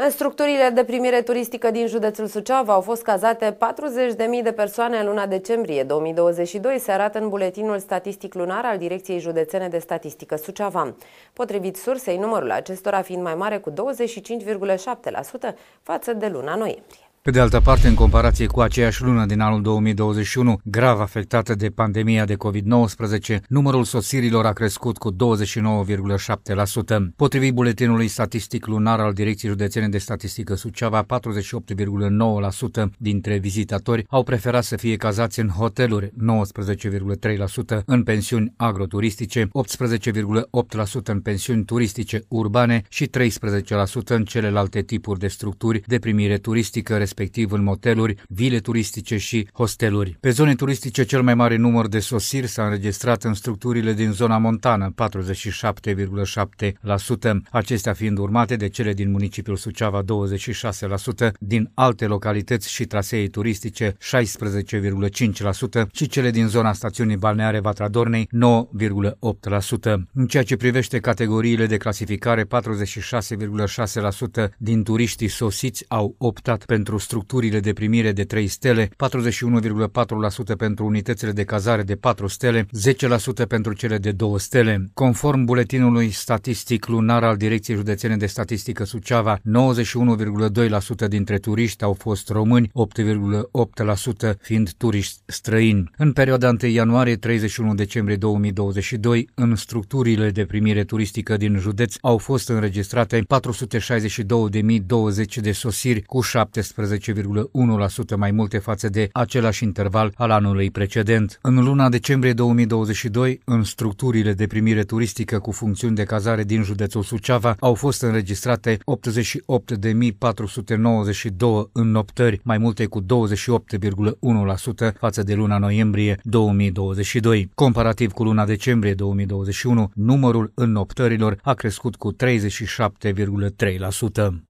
În structurile de primire turistică din județul Suceava au fost cazate 40.000 de persoane în luna decembrie 2022, se arată în buletinul statistic lunar al Direcției Județene de Statistică Suceava. Potrivit sursei, numărul acestora fiind mai mare cu 25,7% față de luna noiembrie. Pe de altă parte, în comparație cu aceeași lună din anul 2021, grav afectată de pandemia de COVID-19, numărul sosirilor a crescut cu 29,7%. Potrivit buletinului statistic lunar al Direcției Județene de Statistică Suceava, 48,9% dintre vizitatori au preferat să fie cazați în hoteluri, 19,3% în pensiuni agroturistice, 18,8% în pensiuni turistice urbane și 13% în celelalte tipuri de structuri de primire turistică, respectiv în moteluri, vile turistice și hosteluri. Pe zone turistice, cel mai mare număr de sosiri s-a înregistrat în structurile din zona montană, 47,7%, acestea fiind urmate de cele din municipiul Suceava, 26%, din alte localități și trasee turistice, 16,5% și cele din zona stațiunii balneare Vatra Dornei, 9,8%. În ceea ce privește categoriile de clasificare, 46,6% din turiștii sosiți au optat pentru structurile de primire de 3 stele, 41,4% pentru unitățile de cazare de 4 stele, 10% pentru cele de 2 stele. Conform buletinului statistic lunar al Direcției Județene de Statistică Suceava, 91,2% dintre turiști au fost români, 8,8% fiind turiști străini. În perioada 1 ianuarie-31 decembrie 2022, în structurile de primire turistică din județ au fost înregistrate 462.020 de sosiri cu 17 14,1% mai multe față de același interval al anului precedent. În luna decembrie 2022, în structurile de primire turistică cu funcțiuni de cazare din județul Suceava, au fost înregistrate 88.492 înnoptări, mai multe cu 28,1% față de luna noiembrie 2022. Comparativ cu luna decembrie 2021, numărul înnoptărilor a crescut cu 37,3%.